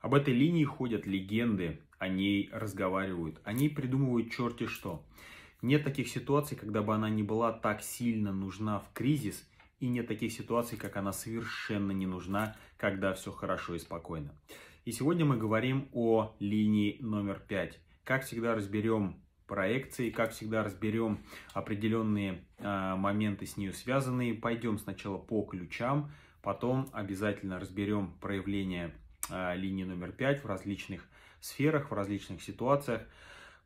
Об этой линии ходят легенды, о ней разговаривают, о ней придумывают черти что. Нет таких ситуаций, когда бы она не была так сильно нужна в кризис, и нет таких ситуаций, как она совершенно не нужна, когда все хорошо и спокойно. И сегодня мы говорим о линии номер пять. Как всегда разберем проекции, как всегда разберем определенные э, а, моменты с нее связанные. Пойдем сначала по ключам, потом обязательно разберем проявление Э, линии номер 5 в различных сферах, в различных ситуациях.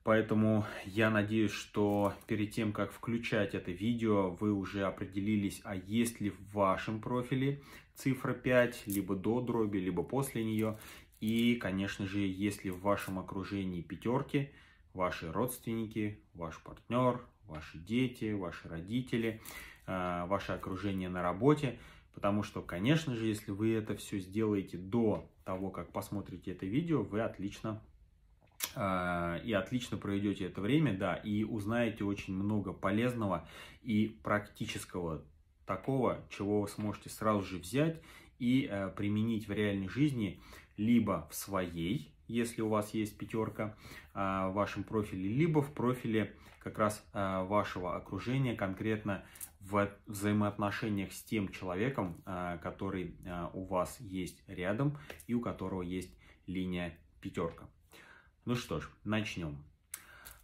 Поэтому я надеюсь, что перед тем, как включать это видео, вы уже определились, а есть ли в вашем профиле цифра 5, либо до дроби, либо после нее. И, конечно же, если в вашем окружении пятерки, ваши родственники, ваш партнер, ваши дети, ваши родители, э, ваше окружение на работе. Потому что, конечно же, если вы это все сделаете до того, как посмотрите это видео, вы отлично э, и отлично проведете это время, да, и узнаете очень много полезного и практического такого, чего вы сможете сразу же взять и э, применить в реальной жизни либо в своей, если у вас есть пятерка э, в вашем профиле, либо в профиле как раз э, вашего окружения, конкретно в взаимоотношениях с тем человеком, а, который а, у вас есть рядом и у которого есть линия пятерка. Ну что ж, начнем.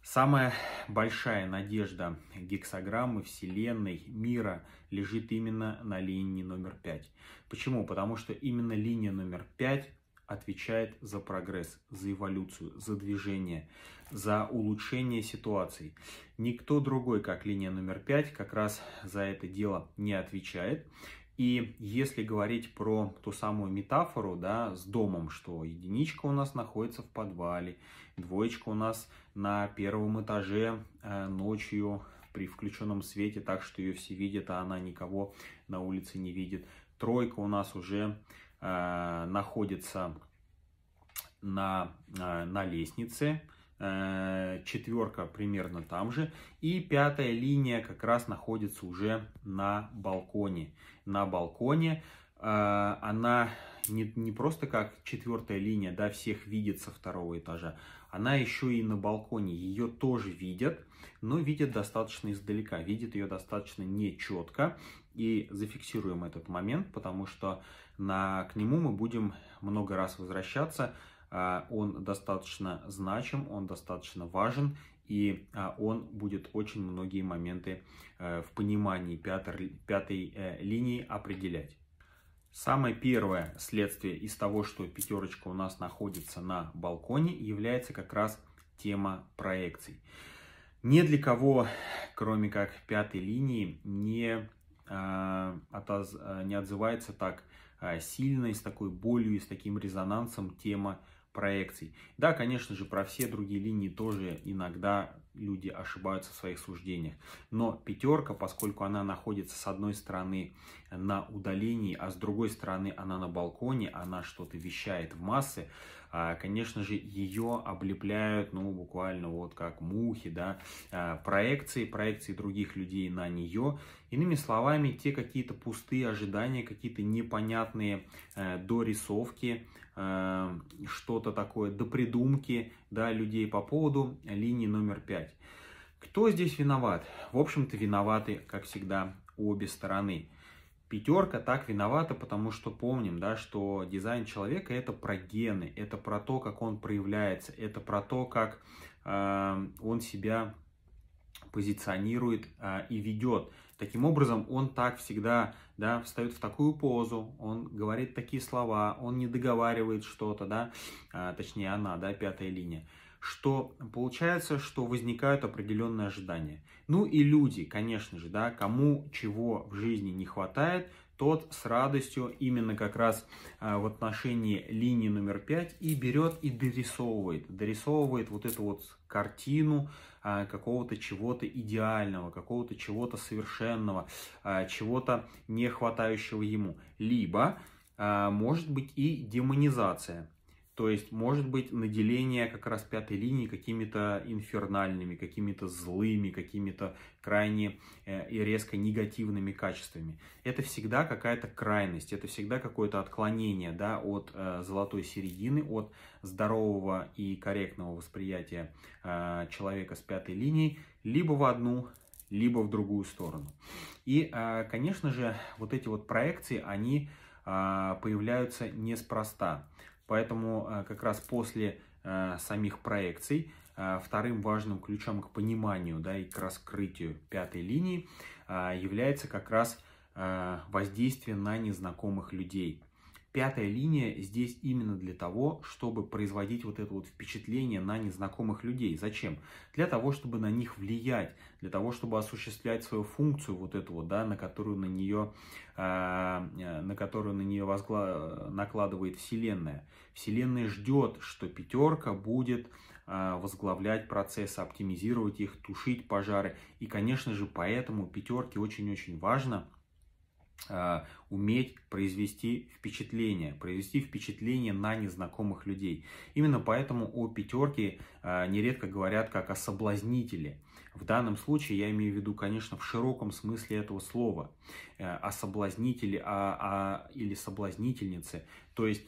Самая большая надежда гексограммы, Вселенной, мира лежит именно на линии номер 5. Почему? Потому что именно линия номер 5 отвечает за прогресс, за эволюцию, за движение, за улучшение ситуации. Никто другой, как линия номер пять, как раз за это дело не отвечает. И если говорить про ту самую метафору да, с домом, что единичка у нас находится в подвале, двоечка у нас на первом этаже э, ночью при включенном свете, так что ее все видят, а она никого на улице не видит. Тройка у нас уже Э, находится на, э, на лестнице, э, четверка примерно там же. И пятая линия как раз находится уже на балконе. На балконе она не, не просто как четвертая линия, да, всех видит со второго этажа, она еще и на балконе, ее тоже видят, но видят достаточно издалека, видят ее достаточно нечетко. И зафиксируем этот момент, потому что на, к нему мы будем много раз возвращаться. А, он достаточно значим, он достаточно важен, и а, он будет очень многие моменты э, в понимании пятой, пятой э, линии определять. Самое первое следствие из того, что пятерочка у нас находится на балконе, является как раз тема проекций. Ни для кого, кроме как пятой линии, не, э, э не отзывается так а, сильная, с такой болью и с таким резонансом тема проекций. Да, конечно же, про все другие линии тоже иногда люди ошибаются в своих суждениях. Но пятерка, поскольку она находится с одной стороны на удалении, а с другой стороны она на балконе, она что-то вещает в массы, а, конечно же, ее облепляют, ну, буквально вот как мухи, да, а, проекции, проекции других людей на нее. Иными словами, те какие-то пустые ожидания, какие-то непонятные э, дорисовки – Э, что-то такое, до придумки да, людей по поводу линии номер пять. Кто здесь виноват? В общем-то, виноваты, как всегда, обе стороны. Пятерка так виновата, потому что помним, да, что дизайн человека это про гены, это про то, как он проявляется, это про то, как э, он себя позиционирует э, и ведет. Таким образом, он так всегда да, встает в такую позу, он говорит такие слова, он не договаривает что-то, да, а, точнее она, да, пятая линия, что получается, что возникают определенные ожидания. Ну и люди, конечно же, да, кому чего в жизни не хватает, тот с радостью именно как раз а, в отношении линии номер пять и берет и дорисовывает, дорисовывает вот эту вот картину, а, какого-то чего-то идеального, какого-то чего-то совершенного, а, чего-то не хватающего ему. Либо а, может быть и демонизация то есть, может быть, наделение как раз пятой линии какими-то инфернальными, какими-то злыми, какими-то крайне э, и резко негативными качествами. Это всегда какая-то крайность, это всегда какое-то отклонение да, от э, золотой середины, от здорового и корректного восприятия э, человека с пятой линией, либо в одну, либо в другую сторону. И, конечно же, вот эти вот проекции, они появляются неспроста. Поэтому э, как раз после э, самих проекций э, вторым важным ключом к пониманию да, и к раскрытию пятой линии является как раз воздействие на незнакомых людей – Пятая линия здесь именно для того, чтобы производить вот это вот впечатление на незнакомых людей. Зачем? Для того, чтобы на них влиять, для того, чтобы осуществлять свою функцию вот эту вот, да, на которую на нее, а, э, на которую на нее возгла... накладывает Вселенная. Вселенная ждет, что пятерка будет э, возглавлять процессы, оптимизировать их, тушить пожары. И, конечно же, поэтому пятерке очень-очень важно – Э, уметь произвести впечатление, произвести впечатление на незнакомых людей. Именно поэтому о пятерке э, нередко говорят как о соблазнителе. В данном случае я имею в виду, конечно, в широком смысле этого слова, э, о соблазнителе о, о, или соблазнительнице, то есть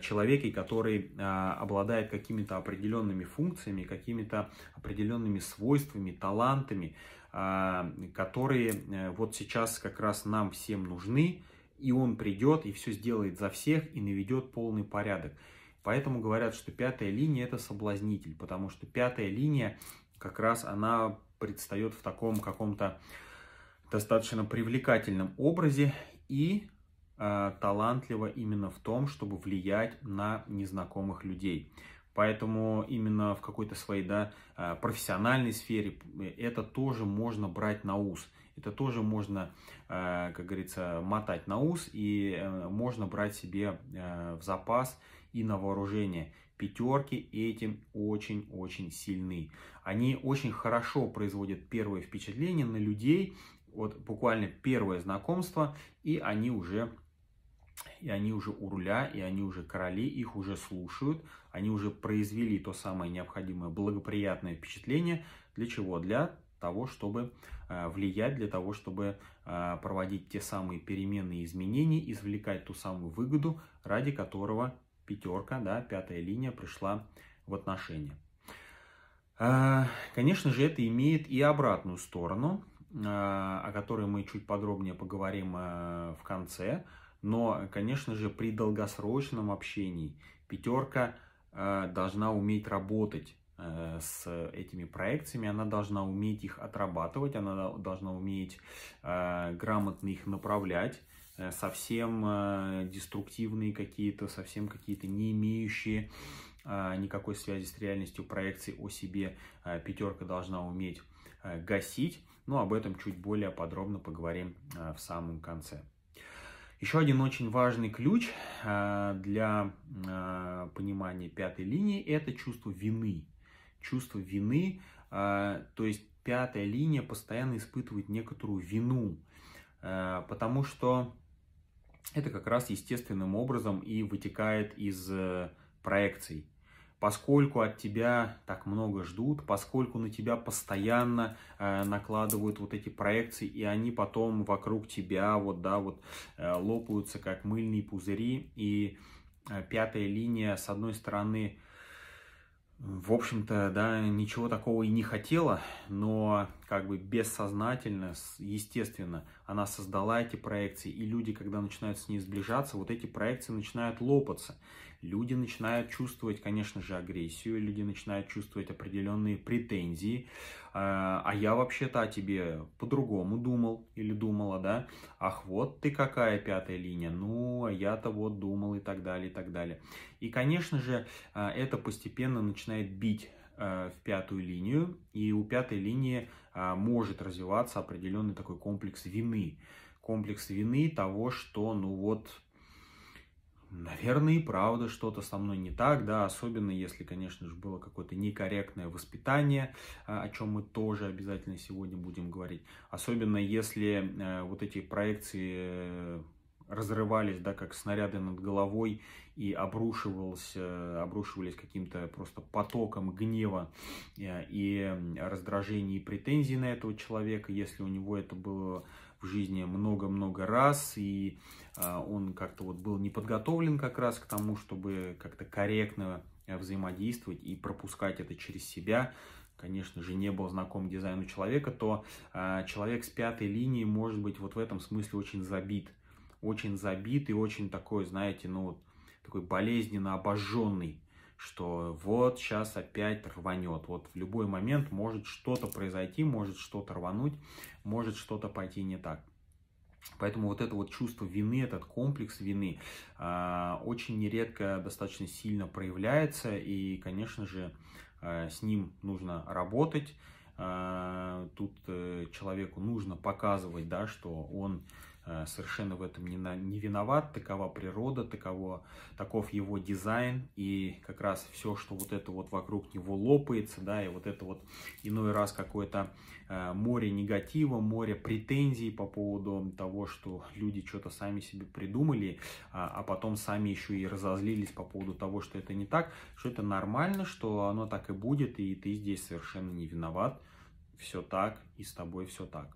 человеке, который обладает какими-то определенными функциями, какими-то определенными свойствами, талантами, а, которые э, вот сейчас как раз нам всем нужны, и он придет и все сделает за всех и наведет полный порядок. Поэтому говорят, что пятая линия это соблазнитель, потому что пятая линия как раз она предстает в таком каком-то достаточно привлекательном образе и э, а, талантливо именно в том, чтобы влиять на незнакомых людей. Поэтому именно в какой-то своей да, а, профессиональной сфере э, это тоже можно брать на ус. Это тоже можно, а, как говорится, мотать на ус и э, можно брать себе э, в запас и на вооружение. Пятерки этим очень-очень сильны. Они очень хорошо производят первое впечатление на людей, вот буквально первое знакомство, и они уже и они уже у руля, и они уже короли, их уже слушают, они уже произвели то самое необходимое благоприятное впечатление. Для чего? Для того, чтобы э, влиять, для того, чтобы э, проводить те самые перемены и изменения, извлекать ту самую выгоду, ради которого пятерка, да, пятая линия пришла в отношения. Э, конечно же, это имеет и обратную сторону, о которой мы чуть подробнее поговорим в конце. Но, конечно же, при долгосрочном общении пятерка э, должна уметь работать э, с этими проекциями, она должна уметь их отрабатывать, она должна уметь э, грамотно их направлять, э, совсем э, деструктивные какие-то, совсем какие-то не имеющие э, никакой связи с реальностью проекции о себе пятерка должна уметь гасить. Но ну, об этом чуть более подробно поговорим в самом конце. Еще один очень важный ключ э, для э, понимания пятой линии – это чувство вины. Чувство вины, э, то есть пятая линия постоянно испытывает некоторую вину, потому что это как раз естественным образом и вытекает из проекций поскольку от тебя так много ждут, поскольку на тебя постоянно э, накладывают вот эти проекции, и они потом вокруг тебя вот, да, вот э, лопаются как мыльные пузыри, и э, пятая линия, с одной стороны, в общем-то, да, ничего такого и не хотела, но как бы бессознательно, естественно, она создала эти проекции, и люди, когда начинают с ней сближаться, вот эти проекции начинают лопаться люди начинают чувствовать, конечно же, агрессию, люди начинают чувствовать определенные претензии. А, а я вообще-то о тебе по-другому думал или думала, да? Ах, вот ты какая пятая линия, ну, а я-то вот думал и так далее, и так далее. И, конечно же, а, это постепенно начинает бить а, в пятую линию, и у пятой линии может развиваться определенный такой комплекс вины. Комплекс вины того, что, ну вот, наверное, и правда что-то со мной не так, да, особенно если, конечно же, было какое-то некорректное воспитание, э, о чем мы тоже обязательно сегодня будем говорить, особенно если э, вот эти проекции э, разрывались, да, как снаряды над головой и обрушивался, обрушивались каким-то просто потоком гнева и раздражений и претензий на этого человека, если у него это было в жизни много-много раз, и а, он как-то вот был не подготовлен как раз к тому, чтобы как-то корректно э, взаимодействовать и пропускать это через себя, конечно же, не был знаком дизайну человека, то а, человек с пятой линии может быть вот в этом смысле очень забит. Очень забит и очень такой, знаете, ну вот такой болезненно обожженный что вот сейчас опять рванет, вот в любой момент может что-то произойти, может что-то рвануть, может что-то пойти не так. Поэтому вот это вот чувство вины, этот комплекс вины э, очень нередко достаточно сильно проявляется, и, конечно же, э, с ним нужно работать. А, э, тут человеку нужно показывать, да, что он Э, совершенно в этом не, на, не виноват, такова природа, таково, таков его дизайн, и как раз все, что вот это вот вокруг него лопается, да, и вот это вот иной раз какое-то э, море негатива, море претензий по поводу того, что люди что-то сами себе придумали, а, а потом сами еще и разозлились по поводу того, что это не так, что это нормально, что оно так и будет, и ты здесь совершенно не виноват, все так, и с тобой все так.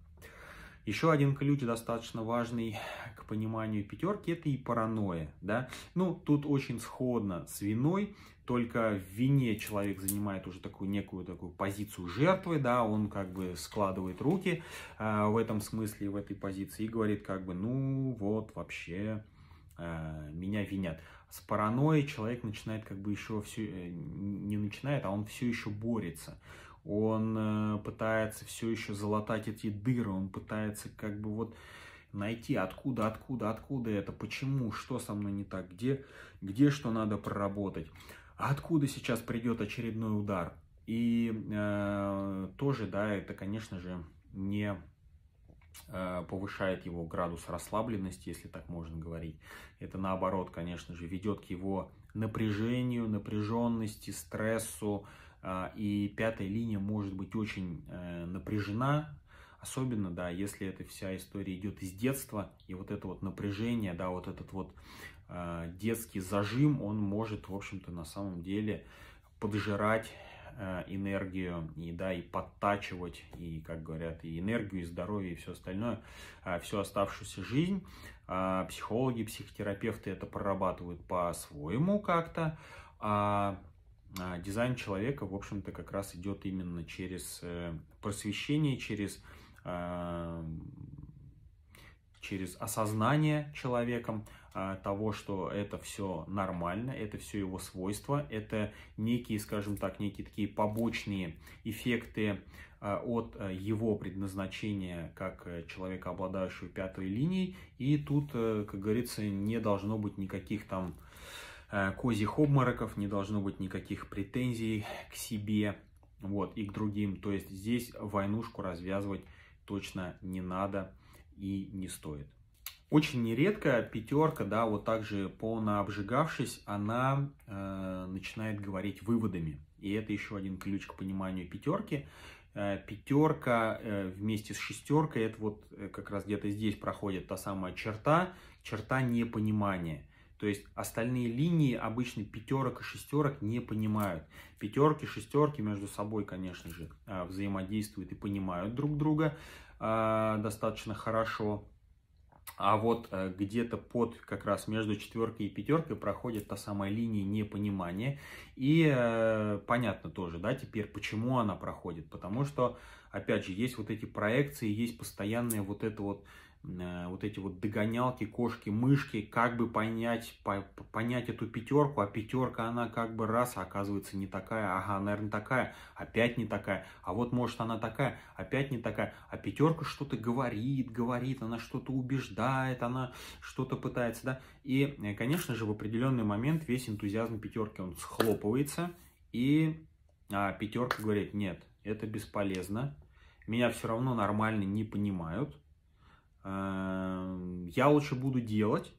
Еще один ключ достаточно важный к пониманию пятерки – это и паранойя. Да? Ну, тут очень сходно с виной, только в вине человек занимает уже такую некую такую позицию жертвы, да, он как бы складывает руки э, в этом смысле, в этой позиции и говорит как бы, ну вот вообще э, меня винят. С паранойей человек начинает как бы еще все, э, не начинает, а он все еще борется он э, пытается все еще залатать эти дыры, он пытается как бы вот найти, откуда, откуда, откуда это, почему, что со мной не так, где, где что надо проработать, откуда сейчас придет очередной удар. И э, тоже, да, это, конечно же, не э, повышает его градус расслабленности, если так можно говорить. Это наоборот, конечно же, ведет к его напряжению, напряженности, стрессу, а, и пятая линия может быть очень э, напряжена, особенно, да, если эта вся история идет из детства, и вот это вот напряжение, да, вот этот вот э, детский зажим, он может, в общем-то, на самом деле поджирать э, энергию и да и подтачивать и как говорят и энергию и здоровье и все остальное всю оставшуюся жизнь а, психологи психотерапевты это прорабатывают по-своему как-то а, а, дизайн человека, в общем-то, как раз идет именно через э, просвещение, через, а, через осознание человеком а, того, что это все нормально, это все его свойства, это некие, скажем так, некие такие побочные эффекты от э, его предназначения как э, человека, обладающего пятой линией. И тут, как говорится, не должно быть никаких там Э, козьих обмороков, не должно быть никаких претензий к себе вот, и к другим. То есть здесь войнушку развязывать точно не надо и не стоит. Очень нередко пятерка, да, вот так же полно обжигавшись, она э, начинает говорить выводами. И это еще один ключ к пониманию пятерки. Э, пятерка э, вместе с шестеркой, это вот э, как раз где-то здесь проходит та самая черта, черта непонимания. То есть остальные линии обычно пятерок и шестерок не понимают. Пятерки, шестерки между собой, конечно же, а, взаимодействуют и понимают друг друга а, достаточно хорошо. А вот э, где-то под, как раз между четверкой и пятеркой проходит та самая линия непонимания. И э, понятно тоже, да, теперь, почему она проходит. Потому что, опять же, есть вот эти проекции, есть постоянная вот это вот Э, вот эти вот догонялки, кошки, мышки, как бы понять, по, понять эту пятерку, а пятерка она как бы раз, а оказывается не такая, ага, наверное, такая, опять не такая, а вот может она такая, опять не такая, а пятерка что-то говорит, говорит, она что-то убеждает, она что-то пытается, да, и, э, конечно же, в определенный момент весь энтузиазм пятерки, он схлопывается, и а, пятерка говорит, нет, это бесполезно, меня все равно нормально не понимают, Эм, я лучше буду делать,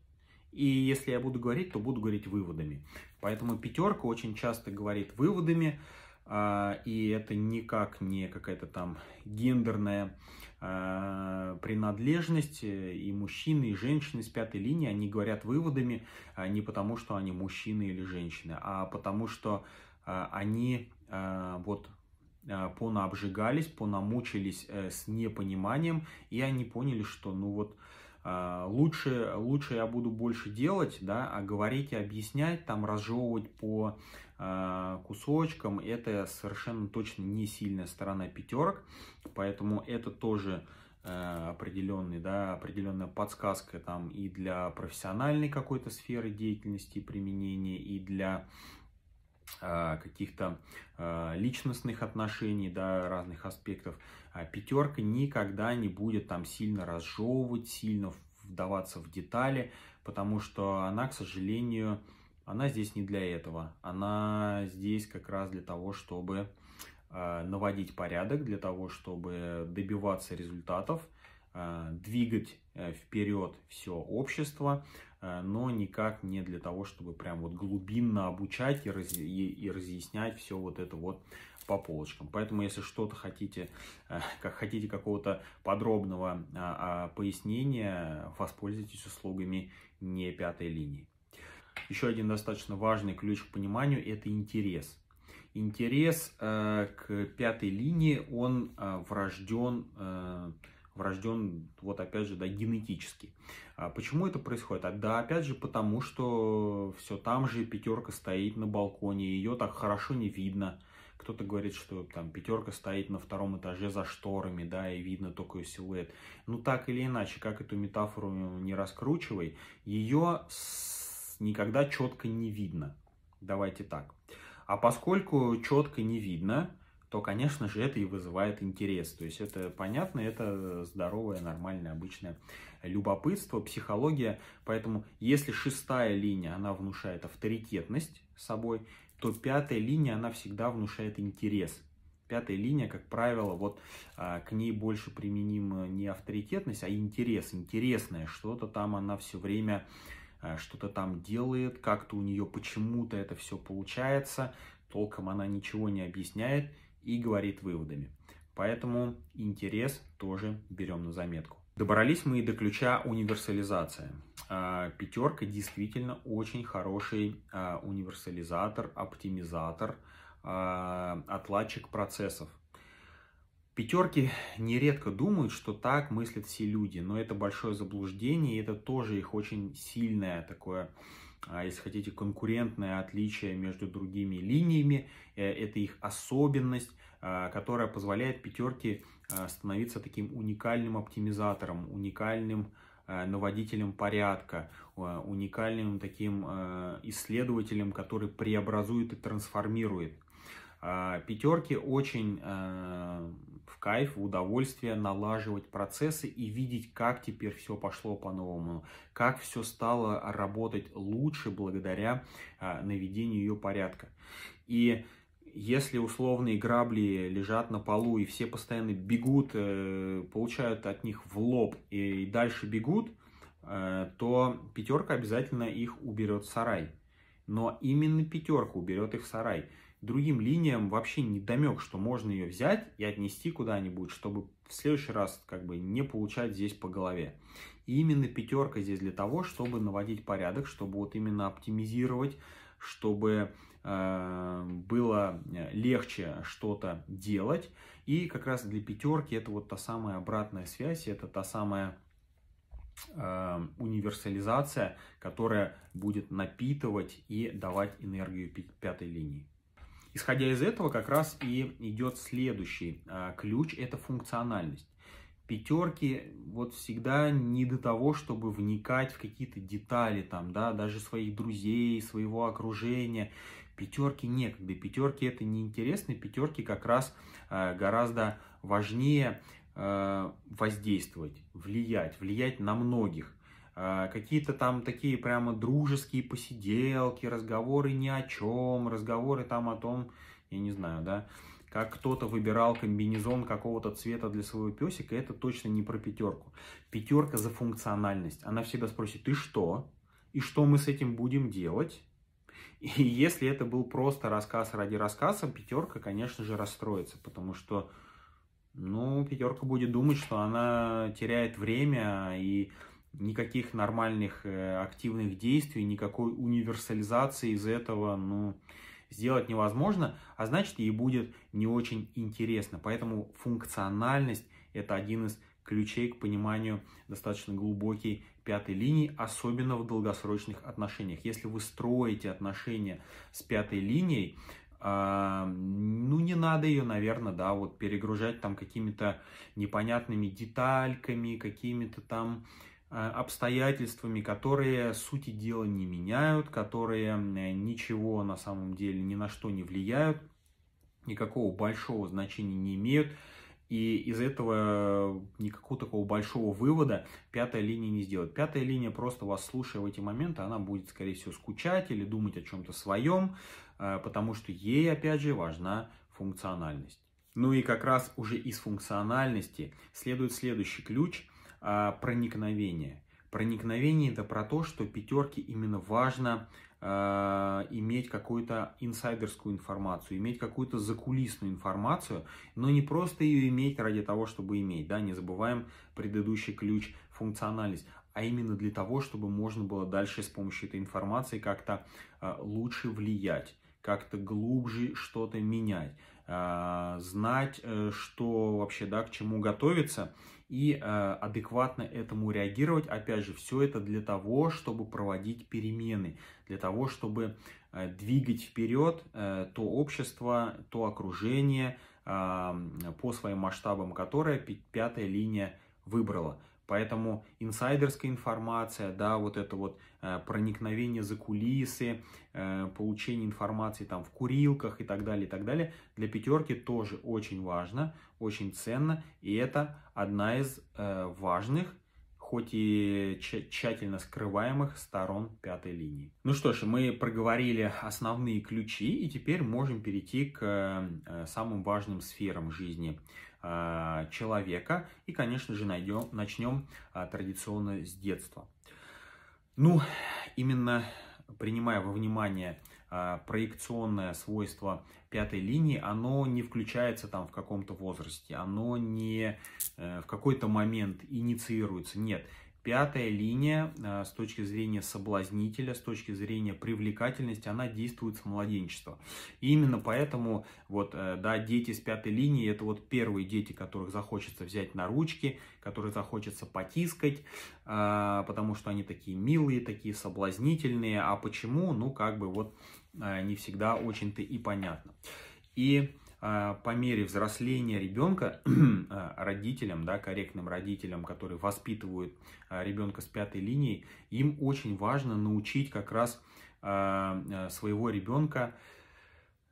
и если я буду говорить, то буду говорить выводами. Поэтому пятерка очень часто говорит выводами, а, и это никак не какая-то там гендерная а, принадлежность. Э, и мужчины, и женщины с пятой линии, они говорят выводами а, не потому, что они мужчины или женщины, а потому что они вот Э, понаобжигались, понамучились э, с непониманием, и они поняли, что ну вот э, лучше, лучше я буду больше делать, да, а говорить и объяснять, там разжевывать по кусочкам, это совершенно точно не сильная сторона пятерок, поэтому это тоже определенный, да, определенная подсказка там и для профессиональной какой-то сферы деятельности применения, и для а, каких-то а, личностных отношений, да, разных аспектов, а пятерка никогда не будет там сильно разжевывать, сильно вдаваться в детали, потому что она, к сожалению, она здесь не для этого. Она здесь как раз для того, чтобы наводить порядок, для того, чтобы добиваться результатов, двигать э, вперед все общество, Э, но никак не для того, чтобы прям вот глубинно обучать и, раз... и разъяснять все вот это вот по полочкам. Поэтому, если что-то хотите, э, как хотите какого-то подробного а, а, пояснения, воспользуйтесь услугами не пятой линии. Еще один достаточно важный ключ к пониманию – это интерес. Интерес э, к пятой линии, он врожден врожден, вот опять же, да, генетически. А почему это происходит? А, да, опять же, потому что все там же пятерка стоит на балконе, ее так хорошо не видно. Кто-то говорит, что там пятерка стоит на втором этаже за шторами, да, и видно только ее силуэт. Ну, так или иначе, как эту метафору не раскручивай, ее никогда четко не видно. Давайте так. А поскольку четко не видно, то, конечно же, это и вызывает интерес. То есть это понятно, это здоровое, нормальное, обычное любопытство, психология. Поэтому если шестая линия, она внушает авторитетность собой, то пятая линия, она всегда внушает интерес. Пятая линия, как правило, вот а, к ней больше применима э, не авторитетность, а интерес, интересное. Что-то там она все время а, что-то там делает, как-то у нее почему-то это все получается, толком она ничего не объясняет, и говорит выводами. Поэтому интерес тоже берем на заметку. Добрались мы и до ключа универсализация. А, пятерка действительно очень хороший а, универсализатор, оптимизатор, а, отладчик процессов. Пятерки нередко думают, что так мыслят все люди, но это большое заблуждение, и это тоже их очень сильное такое а если хотите, конкурентное отличие между другими линиями. Э, это их особенность, а, которая позволяет пятерке а, становиться таким уникальным оптимизатором, уникальным наводителем порядка, уникальным таким исследователем, который преобразует и трансформирует. Пятерки очень кайф, в удовольствие налаживать процессы и видеть, как теперь все пошло по-новому, как все стало работать лучше благодаря а, наведению ее порядка. И если условные грабли лежат на полу и все постоянно бегут, э, получают от них в лоб и, и дальше бегут, э, то пятерка обязательно их уберет в сарай. Но именно пятерка уберет их в сарай другим линиям вообще не домек, что можно ее взять и отнести куда-нибудь, чтобы в следующий раз как бы не получать здесь по голове. И именно пятерка здесь для того, чтобы наводить порядок, чтобы вот именно оптимизировать, чтобы э, было э, легче что-то делать. И как раз для пятерки это вот та самая обратная связь, это та самая э, универсализация, которая будет напитывать и давать энергию пятой линии. Исходя из этого как раз и идет следующий а, ключ – это функциональность. Пятерки вот всегда не до того, чтобы вникать в какие-то детали там, да, даже своих друзей, своего окружения. Пятерки некогда, пятерки это неинтересно, пятерки как раз а, гораздо важнее а, воздействовать, влиять, влиять на многих. А, какие-то там такие прямо дружеские посиделки, разговоры ни о чем, разговоры там о том, я не знаю, да, как кто-то выбирал комбинезон какого-то цвета для своего песика, это точно не про пятерку. Пятерка за функциональность. Она всегда спросит, ты что? И что мы с этим будем делать? И если это был просто рассказ ради рассказа, пятерка, конечно же, расстроится, потому что, ну, пятерка будет думать, что она теряет время и никаких нормальных э, активных действий, никакой универсализации из этого, ну, сделать невозможно, а значит ей будет не очень интересно. Поэтому функциональность – это один из ключей к пониманию достаточно глубокий пятой линии, особенно в долгосрочных отношениях. Если вы строите отношения с пятой линией, а, ну, не надо ее, наверное, да, вот перегружать там какими-то непонятными детальками, какими-то там Э, обстоятельствами, которые сути дела не меняют, которые ничего на самом деле ни на что не влияют, никакого большого значения не имеют. И из этого э, никакого такого большого вывода пятая линия не сделает. Пятая линия просто вас слушая в эти моменты, она будет, скорее всего, скучать или думать о чем-то своем, э, потому что ей, опять же, важна функциональность. Ну и как раз уже из функциональности следует следующий ключ – а, проникновение. Проникновение это про то, что пятерке именно важно э, иметь какую-то инсайдерскую информацию, иметь какую-то закулисную информацию, но не просто ее иметь ради того, чтобы иметь, да, не забываем предыдущий ключ функциональность, а именно для того, чтобы можно было дальше с помощью этой информации как-то э, лучше влиять, как-то глубже что-то менять. Э, знать, э, что вообще, да, к чему готовиться и э, адекватно этому реагировать. Опять же, все это для того, чтобы проводить перемены, для того, чтобы двигать вперед то общество, то окружение по своим масштабам, которое пятая линия выбрала. Поэтому инсайдерская информация, да, вот это вот э, проникновение за кулисы, э, получение информации там в курилках и так далее, и так далее, для пятерки тоже очень важно, очень ценно. И это одна из э, важных хоть и тщательно скрываемых сторон пятой линии. Ну что ж, мы проговорили основные ключи, и теперь можем перейти к э, самым важным сферам жизни Э, человека. И, конечно же, найдем, начнем э, традиционно с детства. Ну, именно принимая во внимание э, проекционное свойство пятой линии, оно не включается там в каком-то возрасте, оно не в какой-то момент инициируется, нет – Пятая линия э, с точки зрения соблазнителя, с точки зрения привлекательности, она действует с младенчества. И именно поэтому вот, э, да, дети с пятой линии, это вот первые дети, которых захочется взять на ручки, которые захочется потискать, э, потому что они такие милые, такие соблазнительные. А почему? Ну, как бы вот не всегда очень-то и понятно. И а, по мере взросления ребенка а, родителям, да, корректным родителям, которые воспитывают а, ребенка с пятой линии, им очень важно научить как раз своего ребенка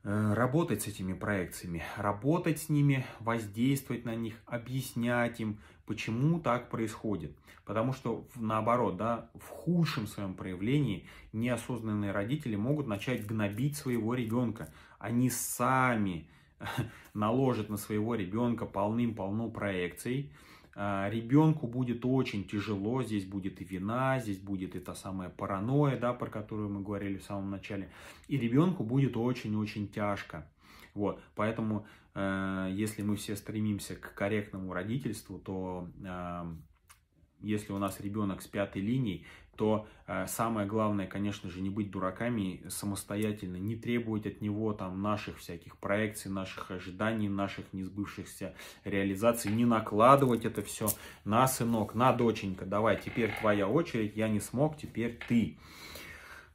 э, работать с этими проекциями, работать с ними, воздействовать на них, объяснять им, почему так происходит. Потому что, наоборот, да, в худшем своем проявлении неосознанные родители могут начать гнобить своего ребенка. Они сами наложит на своего ребенка полным-полно проекций, а, ребенку будет очень тяжело, здесь будет и вина, здесь будет и та самая паранойя, да, про которую мы говорили в самом начале, и ребенку будет очень-очень тяжко. Вот, поэтому, э, если мы все стремимся к корректному родительству, то э, если у нас ребенок с пятой линией то э, самое главное, конечно же, не быть дураками самостоятельно, не требовать от него там наших всяких проекций, наших ожиданий, наших несбывшихся реализаций, не накладывать это все на сынок, на доченька, давай, теперь твоя очередь, я не смог, теперь ты.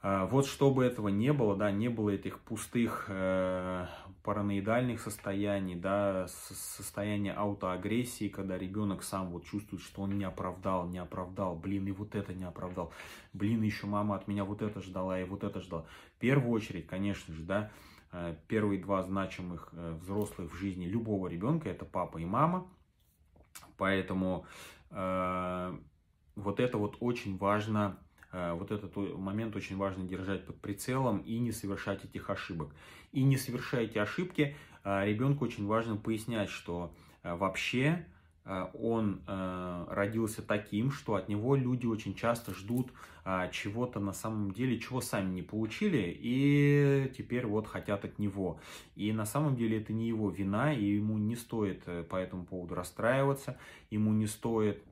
Э, вот чтобы этого не было, да, не было этих пустых э, параноидальных состояний, да, состояние аутоагрессии, когда ребенок сам вот чувствует, что он не оправдал, не оправдал, блин, и вот это не оправдал, блин, еще мама от меня вот это ждала и вот это ждала. В первую очередь, конечно же, да, э, первые два значимых э, взрослых в жизни любого ребенка это папа и мама, поэтому э, вот это вот очень важно Э, вот этот э, момент очень важно держать под прицелом и не совершать этих ошибок. И не совершая эти ошибки, э, ребенку очень важно пояснять, что вообще он родился таким, что от него люди очень часто ждут чего-то на самом деле, чего сами не получили, и теперь вот хотят от него. И на самом деле это не его вина, и ему не стоит по этому поводу расстраиваться, ему не стоит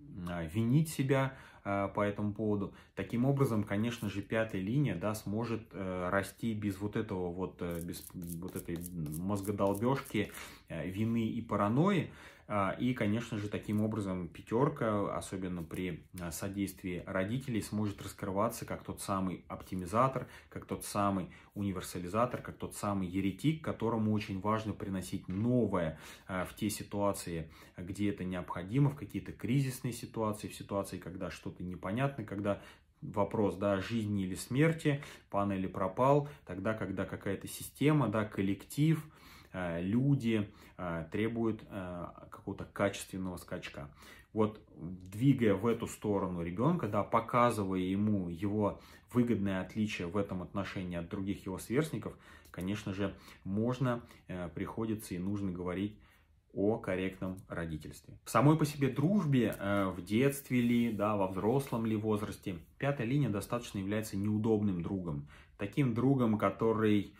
винить себя, Э, по этому поводу. Таким образом, конечно же, пятая линия, да, сможет э, расти без вот этого вот, э, без вот этой мозгодолбежки, вины и паранойи, а, и, конечно же, таким образом пятерка, особенно при а, содействии родителей, сможет раскрываться как тот самый оптимизатор, как тот самый универсализатор, как тот самый еретик, которому очень важно приносить новое а, в те ситуации, где это необходимо, в какие-то кризисные ситуации, в ситуации, когда что-то непонятно, когда вопрос, да, жизни или смерти, пан или пропал, тогда, когда какая-то система, да, коллектив – Э, люди э, требуют э, какого-то качественного скачка. Вот двигая в эту сторону ребенка, да, показывая ему его выгодное отличие в этом отношении от других его сверстников, конечно же, можно, приходится и нужно говорить о корректном родительстве. В самой по себе дружбе, в детстве ли, да, во взрослом ли возрасте, пятая линия достаточно является неудобным другом. Таким другом, который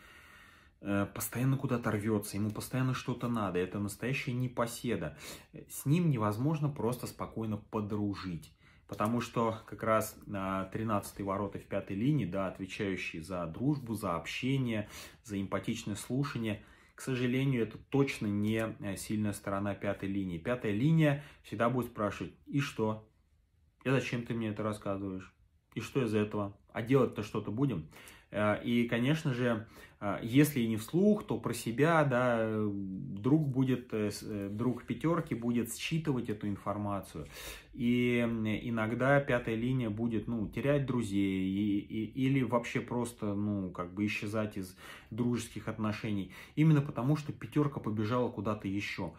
Э, постоянно куда-то рвется, ему постоянно что-то надо, это настоящая непоседа. С ним невозможно просто спокойно подружить. Потому что как раз 13-й а, ворота в пятой линии, да, отвечающий за дружбу, за общение, за эмпатичное слушание, к сожалению, это точно не э, сильная сторона пятой линии. Пятая линия всегда будет спрашивать, и что? И зачем ты мне это рассказываешь? И что из этого? А делать-то что-то будем? Э, и, конечно же, а, если не вслух, то про себя, да, друг будет, э, э, друг пятерки будет считывать эту информацию. И иногда пятая линия будет, ну, терять друзей и, и, или вообще просто, ну, как бы исчезать из дружеских отношений. Именно потому, что пятерка побежала куда-то еще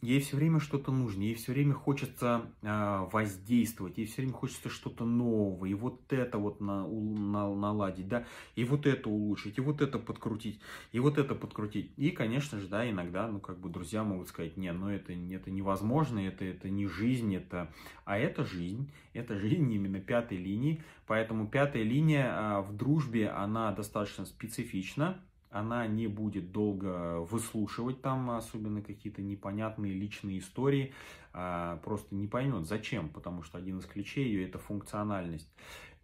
ей все время что-то нужно, ей все время хочется э, воздействовать, ей все время хочется что-то нового, и вот это вот на, у, на, наладить, да, и вот это улучшить, и вот это подкрутить, и вот это подкрутить. И, конечно же, да, иногда, ну, как бы друзья могут сказать, не, ну, это, это невозможно, это, это не жизнь, это... А это жизнь, это жизнь именно пятой линии, поэтому пятая линия э, в дружбе, она достаточно специфична, она не будет долго выслушивать там, особенно какие-то непонятные личные истории, а, просто не поймет, зачем, потому что один из ключей ее это функциональность.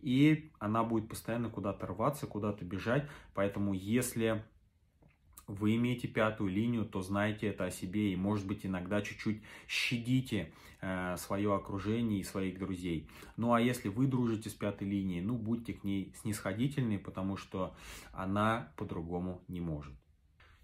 И она будет постоянно куда-то рваться, куда-то бежать, поэтому если вы имеете пятую линию, то знайте это о себе и, может быть, иногда чуть-чуть щадите э, свое окружение и своих друзей. Ну а если вы дружите с пятой линией, ну будьте к ней снисходительны, потому что она по-другому не может.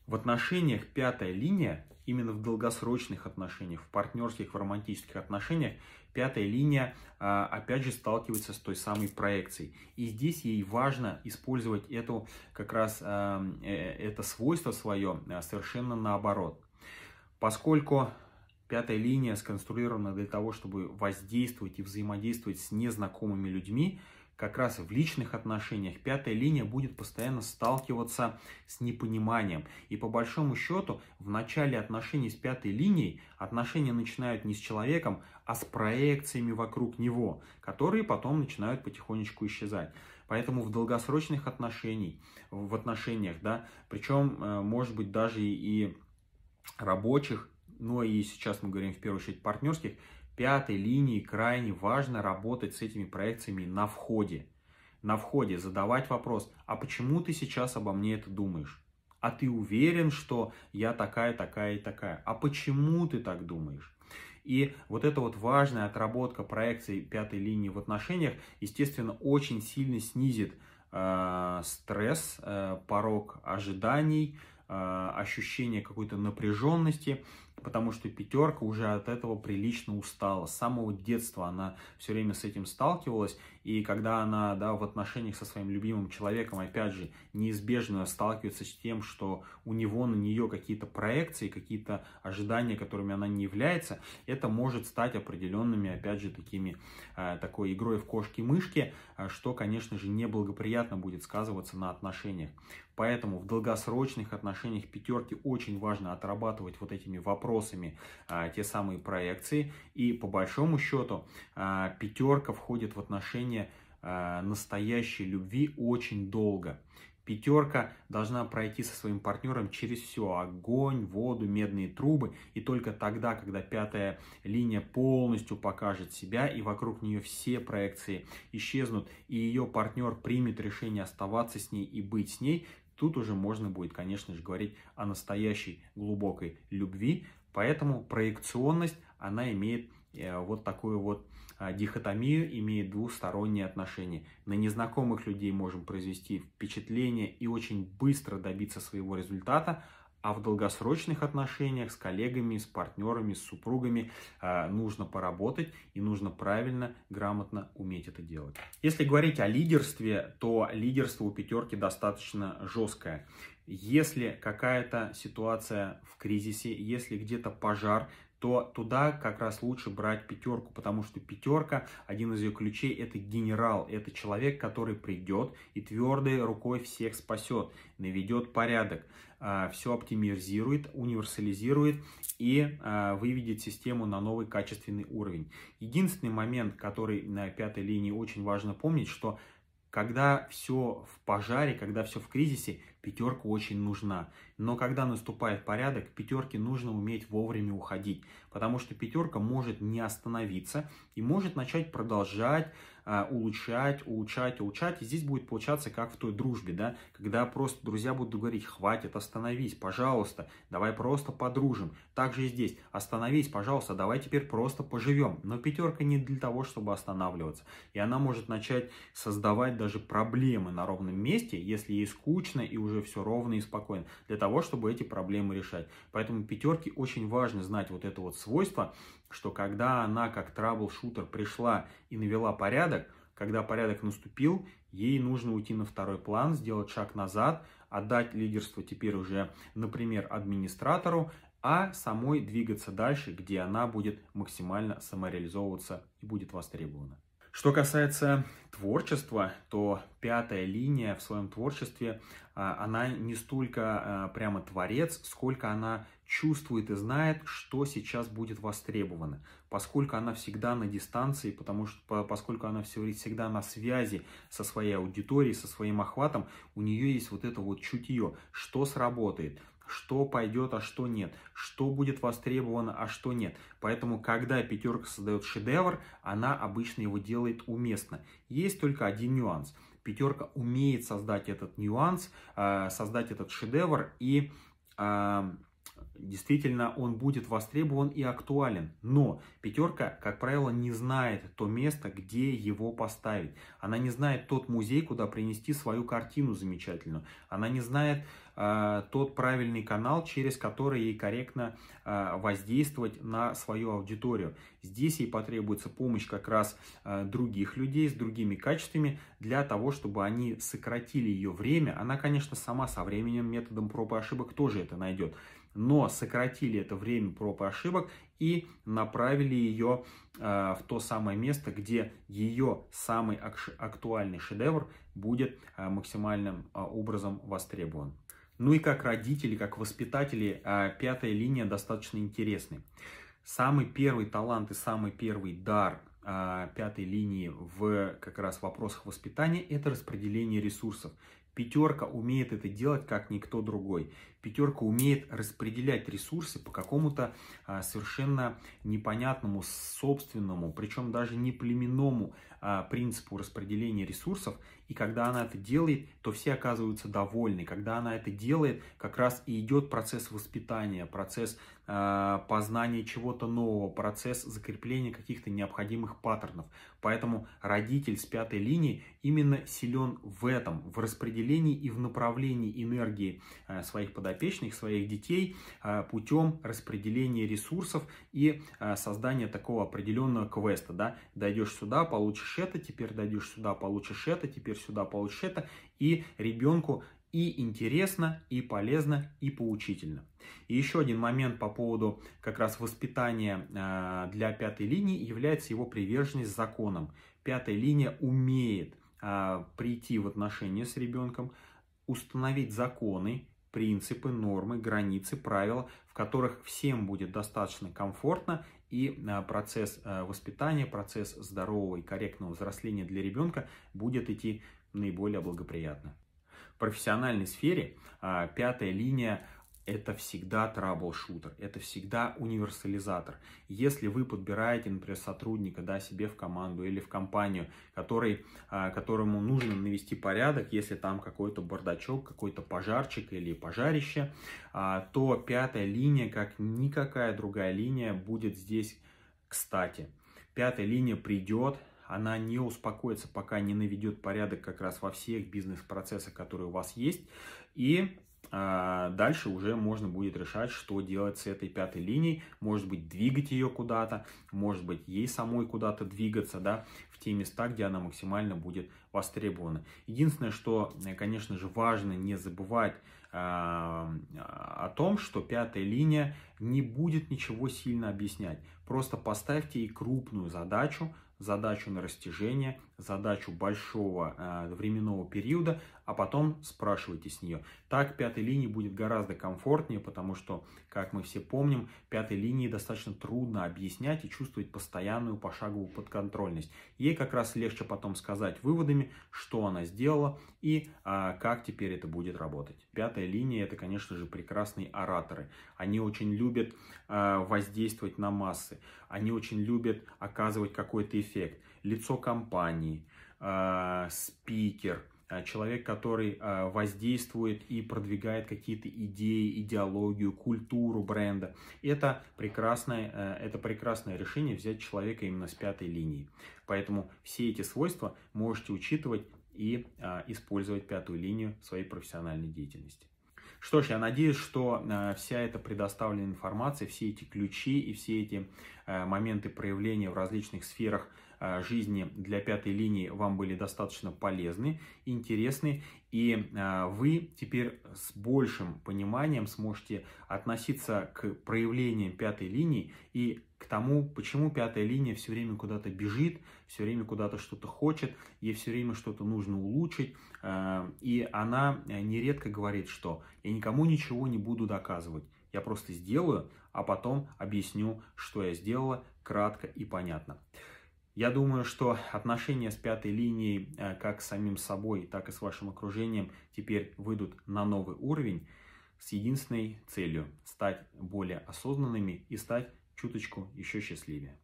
В отношениях пятая линия, именно в долгосрочных отношениях, в партнерских, в романтических отношениях, пятая линия а, опять же сталкивается с той самой проекцией. И здесь ей важно использовать эту, как раз а, э, это свойство свое а, совершенно наоборот. Поскольку пятая линия сконструирована для того, чтобы воздействовать и взаимодействовать с незнакомыми людьми, как раз в личных отношениях пятая линия будет постоянно сталкиваться с непониманием. И по большому счету в начале отношений с пятой линией отношения начинают не с человеком, а с проекциями вокруг него, которые потом начинают потихонечку исчезать. Поэтому в долгосрочных отношениях, в отношениях, да, причем, э, может быть, даже и рабочих, но и сейчас мы говорим в первую очередь партнерских, пятой линии крайне важно работать с этими проекциями на входе. На входе задавать вопрос, а почему ты сейчас обо мне это думаешь? А ты уверен, что я такая, такая и такая? А почему ты так думаешь? И вот эта вот важная отработка проекции пятой линии в отношениях, естественно, очень сильно снизит э, стресс, э, порог ожиданий, э, ощущение какой-то напряженности потому что пятерка уже от этого прилично устала. С самого детства она все время с этим сталкивалась, и когда она да, в отношениях со своим любимым человеком, опять же, неизбежно сталкивается с тем, что у него на нее какие-то проекции, какие-то ожидания, которыми она не является, это может стать определенными, опять же, такими, э, такой игрой в кошки-мышки, э, что, конечно же, неблагоприятно будет сказываться на отношениях. Поэтому в долгосрочных отношениях пятерки очень важно отрабатывать вот этими вопросами а, те самые проекции. И по большому счету а, пятерка входит в отношения а, настоящей любви очень долго. Пятерка должна пройти со своим партнером через все. Огонь, воду, медные трубы. И только тогда, когда пятая линия полностью покажет себя, и вокруг нее все проекции исчезнут, и ее партнер примет решение оставаться с ней и быть с ней, Тут уже можно будет, конечно же, говорить о настоящей глубокой любви. Поэтому проекционность, она имеет э, вот такую вот а, дихотомию, имеет двусторонние отношения. На незнакомых людей можем произвести впечатление и очень быстро добиться своего результата – а в долгосрочных отношениях с коллегами, с партнерами, с супругами э, нужно поработать и нужно правильно, грамотно уметь это делать. Если говорить о лидерстве, то лидерство у пятерки достаточно жесткое. Если какая-то ситуация в кризисе, если где-то пожар, то туда как раз лучше брать пятерку, потому что пятерка, один из ее ключей, это генерал, это человек, который придет и твердой рукой всех спасет, наведет порядок, Э, все оптимизирует, универсализирует и э, выведет систему на новый качественный уровень. Единственный момент, который на пятой линии очень важно помнить, что когда все в пожаре, когда все в кризисе, пятерка очень нужна. Но когда наступает порядок, пятерке нужно уметь вовремя уходить, потому что пятерка может не остановиться и может начать продолжать а, улучшать, улучшать, улучшать. И здесь будет получаться как в той дружбе, да, когда просто друзья будут говорить, хватит, остановись, пожалуйста, давай просто подружим. Также и здесь, остановись, пожалуйста, давай теперь просто поживем. Но пятерка не для того, чтобы останавливаться. И она может начать создавать даже проблемы на ровном месте, если ей скучно и уже все ровно и спокойно, для того, чтобы эти проблемы решать. Поэтому пятерке очень важно знать вот это вот свойство, что когда она как трабл-шутер пришла и навела порядок, когда порядок наступил, ей нужно уйти на второй план, сделать шаг назад, отдать лидерство теперь уже, например, администратору, а самой двигаться дальше, где она будет максимально самореализовываться и будет востребована. Что касается творчества, то пятая линия в своем творчестве, а, она не столько а, прямо творец, сколько она чувствует и знает, что сейчас будет востребовано. Поскольку она всегда на дистанции, потому что, поскольку она всегда на связи со своей аудиторией, со своим охватом, у нее есть вот это вот чутье, что сработает – что пойдет, а что нет, что будет востребовано, а что нет. Поэтому, когда пятерка создает шедевр, она обычно его делает уместно. Есть только один нюанс. Пятерка умеет создать этот нюанс, э, создать этот шедевр и э, действительно он будет востребован и актуален. Но пятерка, как правило, не знает то место, где его поставить. Она не знает тот музей, куда принести свою картину замечательную. Она не знает э, тот правильный канал, через который ей корректно э, воздействовать на свою аудиторию. Здесь ей потребуется помощь как раз э, других людей с другими качествами для того, чтобы они сократили ее время. Она, конечно, сама со временем методом проб и ошибок тоже это найдет но сократили это время проб и ошибок и направили ее э, в то самое место, где ее самый актуальный шедевр будет э, максимальным э, образом востребован. Ну и как родители, как воспитатели, пятая линия достаточно интересная. Самый первый талант и самый первый дар пятой линии в как раз вопросах воспитания – это распределение ресурсов. Пятерка умеет это делать, как никто другой. Пятерка умеет распределять ресурсы по какому-то а, совершенно непонятному, собственному, причем даже не племенному а, принципу распределения ресурсов. И когда она это делает, то все оказываются довольны. Когда она это делает, как раз и идет процесс воспитания, процесс Э, познание чего-то нового, процесс закрепления каких-то необходимых паттернов. Поэтому родитель с пятой линии именно силен в этом, в распределении и в направлении энергии э, своих подопечных, своих детей э, путем распределения ресурсов и создания такого определенного квеста. Да? Дойдешь сюда, получишь это, теперь дойдешь сюда, получишь это, теперь сюда, получишь это. И ребенку и интересно, и полезно, и поучительно. И еще один момент по поводу как раз воспитания а, для пятой линии является его приверженность законам. Пятая линия умеет а, прийти в отношения с ребенком, установить законы, принципы, нормы, границы, правила, в которых всем будет достаточно комфортно, и а, процесс воспитания, процесс здорового и корректного взросления для ребенка будет идти наиболее благоприятно профессиональной сфере а, пятая линия это всегда трабл-шутер, это всегда универсализатор. Если вы подбираете, например, сотрудника да, себе в команду или в компанию, который, а, которому нужно навести порядок, если там какой-то бардачок, какой-то пожарчик или пожарище, а, то пятая линия, как никакая другая линия, будет здесь кстати. Пятая линия придет, она не успокоится, пока не наведет порядок как раз во всех бизнес-процессах, которые у вас есть. И а, дальше уже можно будет решать, что делать с этой пятой линией. Может быть, двигать ее куда-то, может быть, ей самой куда-то двигаться, да, в те места, где она максимально будет востребована. Единственное, что, э, конечно же, важно не забывать а, о том, что пятая линия не будет ничего сильно объяснять. Просто поставьте ей крупную задачу, задачу на растяжение задачу большого э, временного периода, а потом спрашивайте с нее. Так пятой линии будет гораздо комфортнее, потому что, как мы все помним, пятой линии достаточно трудно объяснять и чувствовать постоянную пошаговую подконтрольность. Ей как раз легче потом сказать выводами, что она сделала и э, как теперь это будет работать. Пятая линия это, конечно же, прекрасные ораторы. Они очень любят э, воздействовать на массы, они очень любят оказывать какой-то эффект лицо компании, э, спикер, э, человек, который э, воздействует и продвигает какие-то идеи, идеологию, культуру бренда. Это прекрасное, это прекрасное решение взять человека именно с пятой линии. Поэтому все эти свойства можете учитывать и использовать пятую линию в своей профессиональной деятельности. Что ж, я надеюсь, что вся эта предоставленная информация, все эти ключи и все эти моменты проявления в различных сферах – Э, жизни для пятой линии вам были достаточно полезны, интересны, и э, вы теперь с большим пониманием сможете относиться к проявлениям пятой линии и к тому, почему пятая линия все время куда-то бежит, все время куда-то что-то хочет, ей все время что-то нужно улучшить. Э, и она нередко говорит, что я никому ничего не буду доказывать. Я просто сделаю, а потом объясню, что я сделала, кратко и понятно. Я думаю, что отношения с пятой линией э, как с самим собой, так и с вашим окружением теперь выйдут на новый уровень с единственной целью – стать более осознанными и стать чуточку еще счастливее.